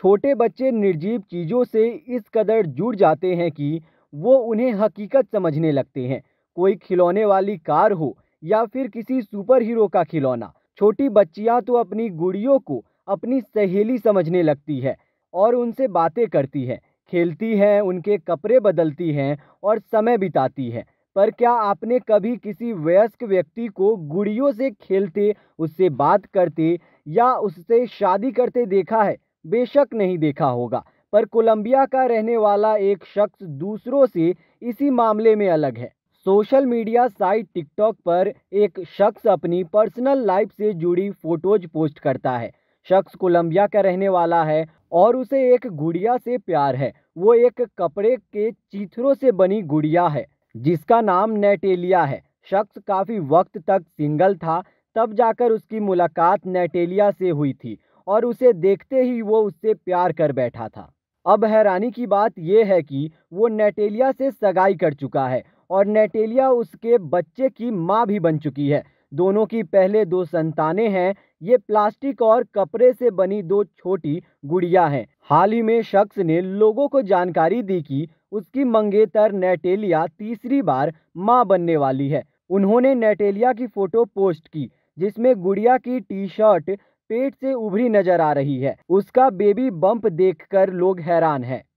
छोटे बच्चे निर्जीव चीज़ों से इस कदर जुड़ जाते हैं कि वो उन्हें हकीकत समझने लगते हैं कोई खिलौने वाली कार हो या फिर किसी सुपर हीरो का खिलौना छोटी बच्चियां तो अपनी गुड़ियों को अपनी सहेली समझने लगती है और उनसे बातें करती है खेलती हैं उनके कपड़े बदलती हैं और समय बिताती है पर क्या आपने कभी किसी वयस्क व्यक्ति को गुड़ियों से खेलते उससे बात करते या उससे शादी करते देखा है बेशक नहीं देखा होगा पर कोलंबिया का रहने वाला एक शख्स दूसरों से इसी मामले में अलग है सोशल मीडिया साइट टिकटॉक पर एक शख्स अपनी पर्सनल लाइफ से जुड़ी फोटोज पोस्ट करता है शख्स कोलंबिया का रहने वाला है और उसे एक गुड़िया से प्यार है वो एक कपड़े के चीथरों से बनी गुड़िया है जिसका नाम नेटेलिया है शख्स काफ़ी वक्त तक सिंगल था तब जाकर उसकी मुलाकात नेटेलिया से हुई थी और उसे देखते ही वो उससे प्यार कर बैठा था अब हैरानी की बात यह है कि वो नेटेलिया से सगाई कर चुका है और नेटेलिया उसके बच्चे की माँ भी बन चुकी है दोनों की पहले दो संतानें हैं ये प्लास्टिक और कपड़े से बनी दो छोटी गुड़िया हैं हाल ही में शख्स ने लोगों को जानकारी दी कि उसकी मंगेतर नेटेलिया तीसरी बार माँ बनने वाली है उन्होंने नेटेलिया की फोटो पोस्ट की जिसमें गुड़िया की टी शर्ट पेट से उभरी नजर आ रही है उसका बेबी बम्प देखकर लोग हैरान हैं